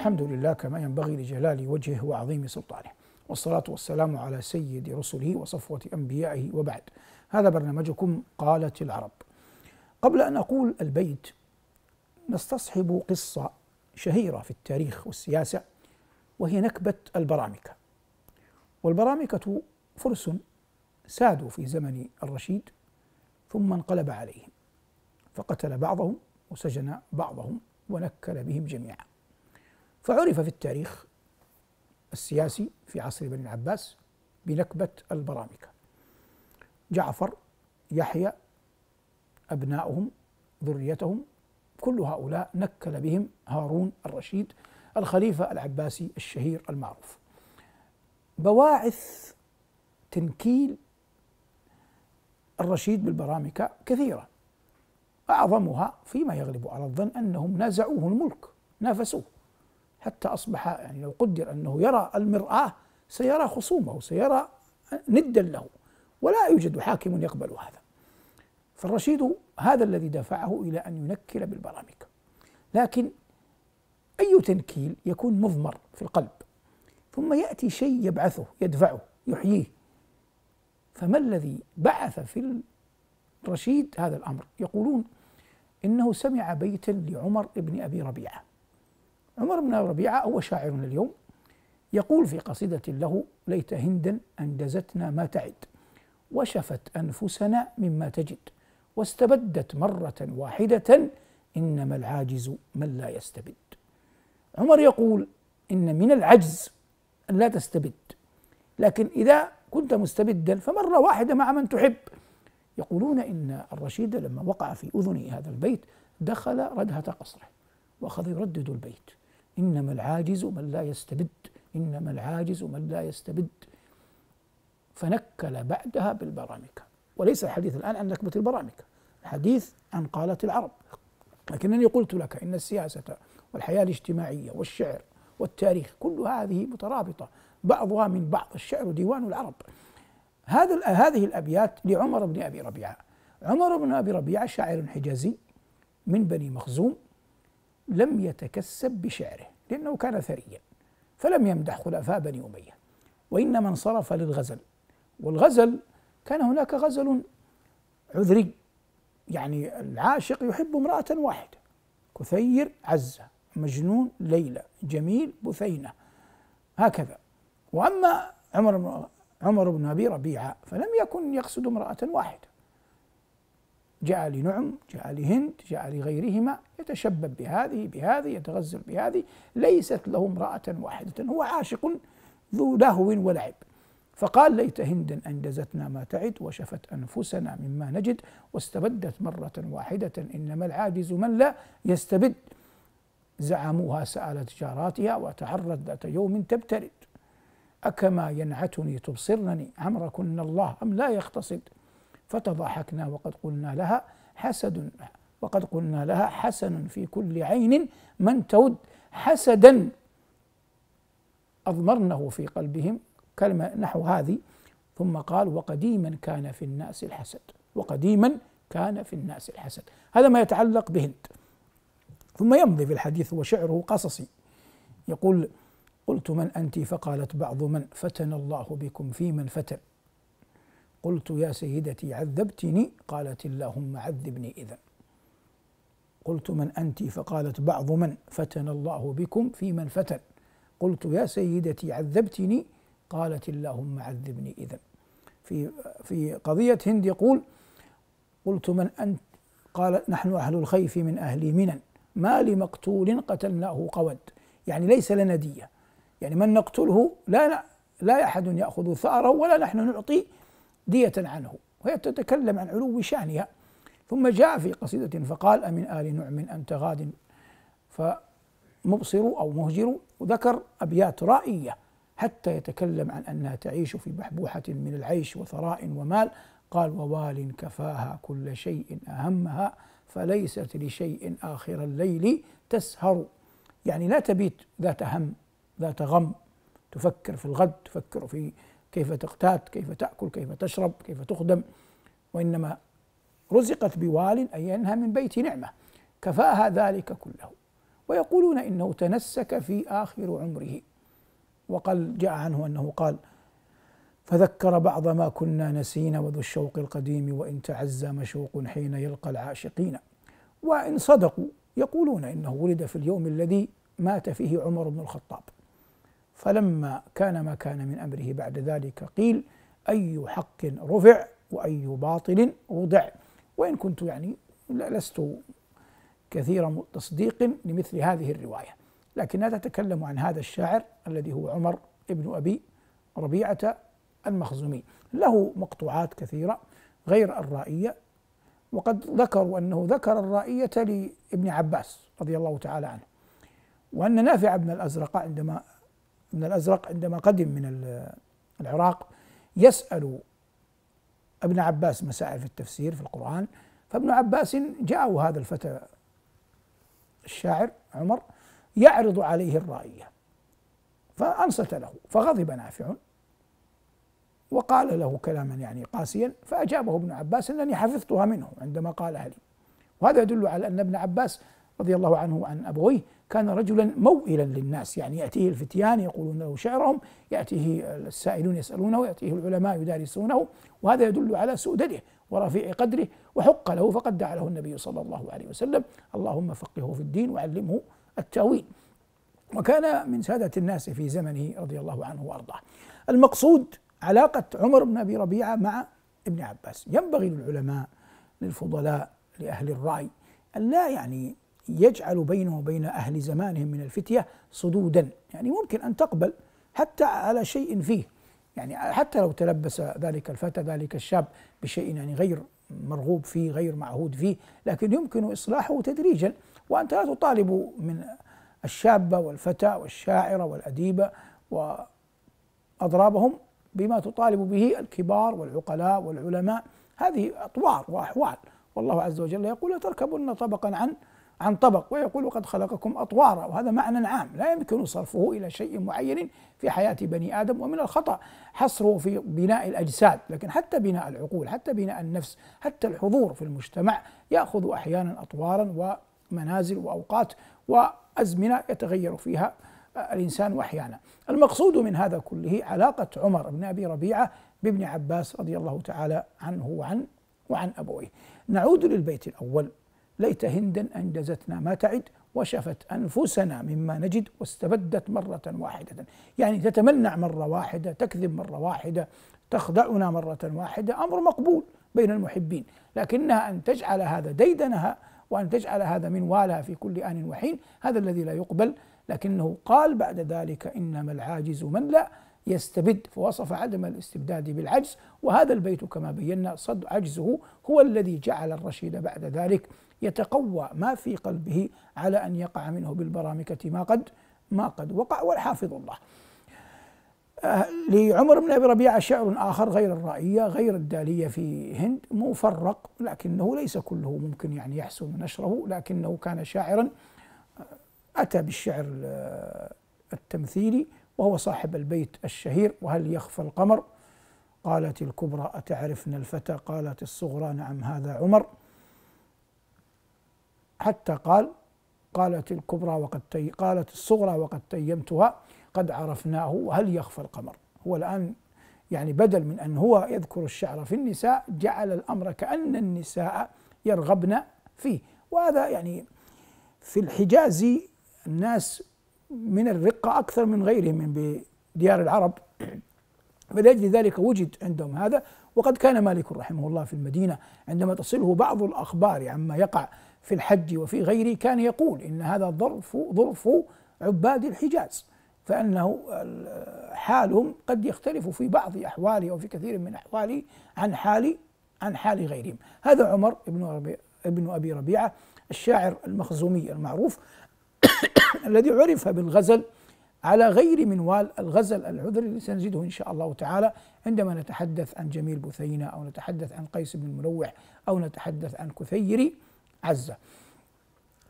الحمد لله كما ينبغي لجلال وجهه وعظيم سلطانه والصلاة والسلام على سيد رسله وصفوة أنبيائه وبعد هذا برنامجكم قالت العرب قبل أن أقول البيت نستصحب قصة شهيرة في التاريخ والسياسة وهي نكبة البرامكة والبرامكة فرس سادوا في زمن الرشيد ثم انقلب عليهم فقتل بعضهم وسجن بعضهم ونكل بهم جميعا فعرف في التاريخ السياسي في عصر بني العباس بنكبة البرامكة جعفر يحيى أبنائهم ذريتهم كل هؤلاء نكل بهم هارون الرشيد الخليفة العباسي الشهير المعروف بواعث تنكيل الرشيد بالبرامكة كثيرة أعظمها فيما يغلب على الظن أنهم نازعوه الملك نافسوه حتى أصبح يعني لو قدر أنه يرى المرآة سيرى خصومه سيرى ندا له ولا يوجد حاكم يقبل هذا فالرشيد هذا الذي دفعه إلى أن ينكل بالبرامكة لكن أي تنكيل يكون مضمر في القلب ثم يأتي شيء يبعثه يدفعه يحييه فما الذي بعث في الرشيد هذا الأمر يقولون إنه سمع بيتا لعمر بن أبي ربيعة عمر بن ربيعة هو شاعرنا اليوم يقول في قصيدة له ليت هندا أنجزتنا ما تعد وشفت أنفسنا مما تجد واستبدت مرة واحدة إنما العاجز من لا يستبد عمر يقول إن من العجز أن لا تستبد لكن إذا كنت مستبدا فمرة واحدة مع من تحب يقولون إن الرشيد لما وقع في أذني هذا البيت دخل ردهة قصره وأخذ يردد البيت إنما العاجز من لا يستبد إنما العاجز من لا يستبد فنكل بعدها بالبرامكة وليس الحديث الآن عن نكبة البرامكة الحديث عن قالة العرب لكنني قلت لك إن السياسة والحياة الاجتماعية والشعر والتاريخ كل هذه مترابطة بعضها من بعض الشعر ديوان العرب هذا هذه الأبيات لعمر بن أبي ربيعة عمر بن أبي ربيعة شاعر حجازي من بني مخزوم لم يتكسب بشعره لأنه كان ثريا فلم يمدح خلفاء بني أمية وإنما انصرف للغزل والغزل كان هناك غزل عذري يعني العاشق يحب امرأة واحدة كثير عزة مجنون ليلى جميل بثينة هكذا وأما عمر عمر بن أبي ربيعة فلم يكن يقصد امرأة واحدة جاء لنعم جاء لهند جاء لغيرهما يتشبب بهذه بهذه يتغزل بهذه ليست له امرأة واحدة هو عاشق ذو لهو ولعب فقال ليت هندا أنجزتنا ما تعد وشفت أنفسنا مما نجد واستبدت مرة واحدة إنما العاجز من لا يستبد زعموها سألت جاراتها وتعرض ذات يوم تبترد أكما ينعتني تبصرنني عمركن الله أم لا يختصد فتضاحكنا وقد قلنا لها حسد وقد قلنا لها حسن في كل عين من تود حسدا أضمرنه في قلبهم كلمة نحو هذه ثم قال وقديما كان في الناس الحسد وقديما كان في الناس الحسد هذا ما يتعلق بهند ثم يمضي في الحديث وشعره قصصي يقول قلت من أنت فقالت بعض من فتن الله بكم في من فتن قلت يا سيدتي عذبتني قالت اللهم عذبني إذا قلت من أنت فقالت بعض من فتن الله بكم في من فتن قلت يا سيدتي عذبتني قالت اللهم عذبني إذا في في قضية هند يقول قلت من أنت قال نحن أهل الخيف من أهل منن ما لمقتول قتلناه قود يعني ليس لنا دية يعني من نقتله لا لا أحد يأخذ ثأره ولا نحن نعطي دية عنه وهي تتكلم عن علو شأنها ثم جاء في قصيدة فقال أمن آل نعم أنت غاد فمبصر أو مهجر وذكر أبيات رائية حتى يتكلم عن أنها تعيش في بحبوحة من العيش وثراء ومال قال ووال كفاها كل شيء أهمها فليست لشيء آخر الليل تسهر يعني لا تبيت ذات هم ذات غم تفكر في الغد تفكر في كيف تقتات كيف تأكل كيف تشرب كيف تخدم وإنما رزقت بوال أي أنها من بيت نعمة كفاها ذلك كله ويقولون إنه تنسك في آخر عمره وقال جاء عنه أنه قال فذكر بعض ما كنا نسينا وذو الشوق القديم وإن تعزى مشوق حين يلقى العاشقين وإن صدقوا يقولون إنه ولد في اليوم الذي مات فيه عمر بن الخطاب فلما كان ما كان من امره بعد ذلك قيل اي حق رفع واي باطل وضع وان كنت يعني لست كثير تصديق لمثل هذه الروايه لكنها تتكلم عن هذا الشاعر الذي هو عمر ابن ابي ربيعه المخزومي له مقطوعات كثيره غير الرائيه وقد ذكروا انه ذكر الرائيه لابن عباس رضي الله تعالى عنه وان نافع بن الازرق عندما ابن الأزرق عندما قدم من العراق يسأل ابن عباس مسائل في التفسير في القرآن فابن عباس جاءه هذا الفتى الشاعر عمر يعرض عليه الرائية فأنصت له فغضب نافع وقال له كلاما يعني قاسيا فأجابه ابن عباس أنني حفظتها منه عندما قالها لي وهذا يدل على أن ابن عباس رضي الله عنه عن أبويه كان رجلا موئلا للناس يعني يأتيه الفتيان يقولون له شعرهم يأتيه السائلون يسألونه يأتيه العلماء يدارسونه وهذا يدل على سؤدده ورفيع قدره وحق له فقد دعا له النبي صلى الله عليه وسلم اللهم فقهه في الدين وعلمه التأويل وكان من سادة الناس في زمنه رضي الله عنه وأرضاه المقصود علاقة عمر بن أبي ربيعة مع ابن عباس ينبغي للعلماء للفضلاء لأهل الرأي أن لا يعني يجعل بينه وبين أهل زمانهم من الفتية صدودا يعني ممكن أن تقبل حتى على شيء فيه يعني حتى لو تلبس ذلك الفتى ذلك الشاب بشيء يعني غير مرغوب فيه غير معهود فيه لكن يمكن إصلاحه تدريجا وأنت لا تطالب من الشابة والفتى والشاعرة والأديبة وأضرابهم بما تطالب به الكبار والعقلاء والعلماء هذه أطوار وأحوال والله عز وجل يقول تركبن طبقا عن عن طبق ويقول قد خلقكم أطوارا وهذا معنى عام لا يمكن صرفه إلى شيء معين في حياة بني آدم ومن الخطأ حصره في بناء الأجساد لكن حتى بناء العقول حتى بناء النفس حتى الحضور في المجتمع يأخذ أحيانا أطوارا ومنازل وأوقات وأزمنة يتغير فيها آه، الإنسان وأحيانا المقصود من هذا كله علاقة عمر بن أبي ربيعة بابن عباس رضي الله تعالى عنه وعن وعن أبويه نعود للبيت الأول ليت هندا أنجزتنا ما تعد وشفت أنفسنا مما نجد واستبدت مرة واحدة يعني تتمنع مرة واحدة تكذب مرة واحدة تخدعنا مرة واحدة أمر مقبول بين المحبين لكنها أن تجعل هذا ديدنها وأن تجعل هذا منوالها في كل آن وحين هذا الذي لا يقبل لكنه قال بعد ذلك إنما العاجز من لا يستبد فوصف عدم الاستبداد بالعجز وهذا البيت كما بينا صد عجزه هو الذي جعل الرشيد بعد ذلك يتقوى ما في قلبه على أن يقع منه بالبرامكة ما قد ما قد وقع والحافظ الله آه، لعمر بن أبي ربيعة شعر آخر غير الرائية غير الدالية في هند مفرق لكنه ليس كله ممكن يعني يحسن نشره لكنه كان شاعرا آه، أتى بالشعر آه، التمثيلي وهو صاحب البيت الشهير وهل يخفى القمر قالت الكبرى أتعرفن الفتى قالت الصغرى نعم هذا عمر حتى قال قالت الكبرى وقد تي قالت الصغرى وقد تيمتها قد عرفناه هل يخفى القمر هو الآن يعني بدل من أن هو يذكر الشعر في النساء جعل الأمر كأن النساء يرغبن فيه وهذا يعني في الحجاز الناس من الرقة أكثر من غيرهم من ديار العرب فلأجل ذلك وجد عندهم هذا وقد كان مالك رحمه الله في المدينة عندما تصله بعض الأخبار عما يقع في الحج وفي غيره كان يقول إن هذا ظرف ظرف عباد الحجاز فأنه حالهم قد يختلف في بعض أحواله وفي كثير من أحواله عن حال عن حال غيرهم هذا عمر بن ابن أبي ربيعة الشاعر المخزومي المعروف الذي عرف بالغزل على غير منوال الغزل العذري اللي سنجده إن شاء الله تعالى عندما نتحدث عن جميل بثينة أو نتحدث عن قيس بن الملوح أو نتحدث عن كثيري عزة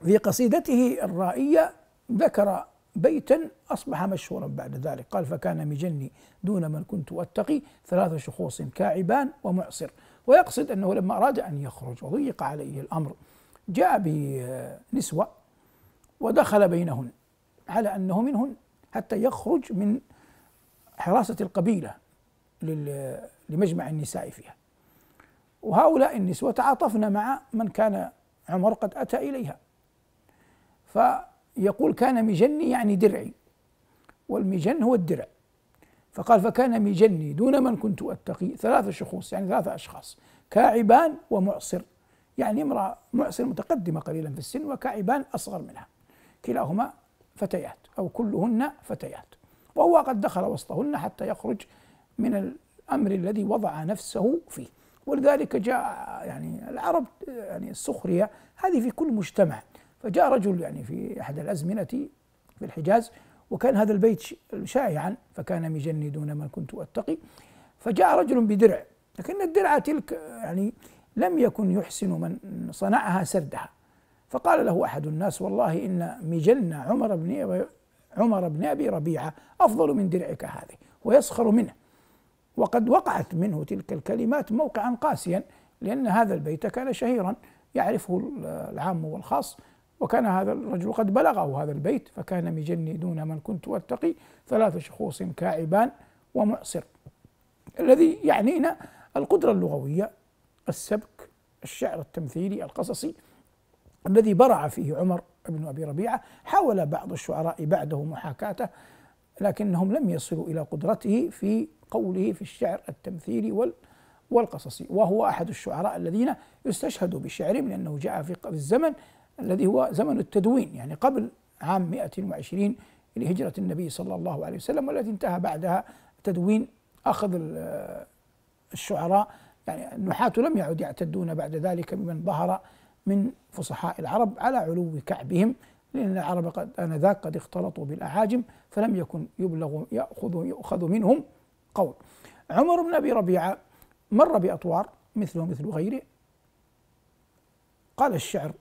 في قصيدته الرائية ذكر بيتا أصبح مشهورا بعد ذلك قال فكان مجني دون من كنت أتقي ثلاث شخوص كاعبان ومعصر ويقصد أنه لما أراد أن يخرج وضيق عليه الأمر جاء بنسوة ودخل بينهن على أنه منهن حتى يخرج من حراسة القبيلة لمجمع النساء فيها وهؤلاء النسوة تعاطفن مع من كان عمر قد أتى إليها فيقول كان مجني يعني درعي والمجن هو الدرع فقال فكان مجني دون من كنت أتقي ثلاثة شخوص يعني ثلاثة أشخاص كاعبان ومعصر يعني امرأة معصر متقدمة قليلا في السن وكاعبان أصغر منها كلاهما فتيات أو كلهن فتيات وهو قد دخل وسطهن حتى يخرج من الأمر الذي وضع نفسه فيه ولذلك جاء يعني العرب يعني السخريه هذه في كل مجتمع فجاء رجل يعني في احد الازمنه في الحجاز وكان هذا البيت شائعا فكان مجني دون من كنت اتقي فجاء رجل بدرع لكن الدرع تلك يعني لم يكن يحسن من صنعها سردها فقال له احد الناس والله ان مجن عمر بن عمر بن ابي ربيعه افضل من درعك هذه ويسخر منه وقد وقعت منه تلك الكلمات موقعا قاسيا لأن هذا البيت كان شهيرا يعرفه العام والخاص وكان هذا الرجل قد بلغه هذا البيت فكان مجني دون من كنت أتقي ثلاث شخوص كاعبان ومعصر الذي يعنينا القدرة اللغوية السبك الشعر التمثيلي القصصي الذي برع فيه عمر بن أبي ربيعة حاول بعض الشعراء بعده محاكاته لكنهم لم يصلوا إلى قدرته في قوله في الشعر التمثيلي والقصصي وهو أحد الشعراء الذين يستشهد بشعرهم لأنه جاء في الزمن الذي هو زمن التدوين يعني قبل عام 120 لهجرة النبي صلى الله عليه وسلم والتي انتهى بعدها تدوين أخذ الشعراء يعني النحاة لم يعد يعتدون بعد ذلك بمن ظهر من فصحاء العرب على علو كعبهم لأن العرب قد آنذاك قد اختلطوا بالأعاجم فلم يكن يبلغ يأخذ يؤخذ منهم قول عمر بن أبي ربيعة مر بأطوار مثله مثل غيره قال الشعر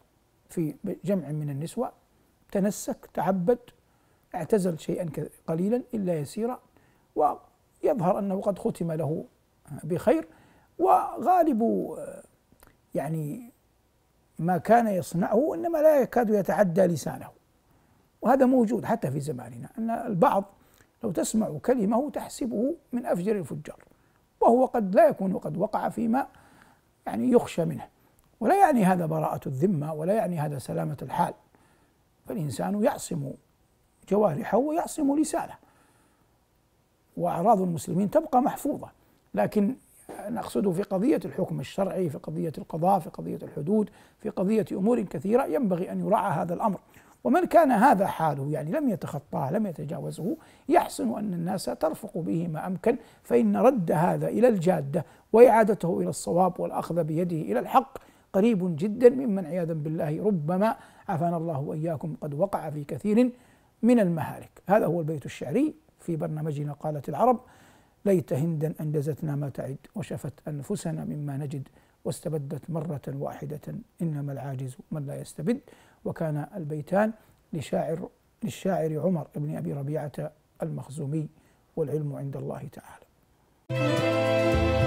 في جمع من النسوة تنسك تعبد اعتزل شيئا قليلا إلا يسيرا ويظهر أنه قد ختم له آه، بخير وغالب آه، يعني ما كان يصنعه انما لا يكاد يتعدى لسانه وهذا موجود حتى في زماننا ان البعض لو تسمع كلمه تحسبه من أفجر الفجار وهو قد لا يكون قد وقع فيما يعني يخشى منه ولا يعني هذا براءة الذمة ولا يعني هذا سلامة الحال فالإنسان يعصم جوارحه ويعصم لسانه وأعراض المسلمين تبقى محفوظة لكن نقصد في قضية الحكم الشرعي في قضية القضاء في قضية الحدود في قضية أمور كثيرة ينبغي أن يراعى هذا الأمر ومن كان هذا حاله يعني لم يتخطاه لم يتجاوزه يحسن أن الناس ترفق به ما أمكن فإن رد هذا إلى الجادة وإعادته إلى الصواب والأخذ بيده إلى الحق قريب جدا ممن عياذا بالله ربما عافانا الله وإياكم قد وقع في كثير من المهالك هذا هو البيت الشعري في برنامجنا قالت العرب ليت هندا أنجزتنا ما تعد وشفت أنفسنا مما نجد واستبدت مرة واحدة إنما العاجز من لا يستبد وكان البيتان لشاعر للشاعر عمر بن أبي ربيعة المخزومي والعلم عند الله تعالى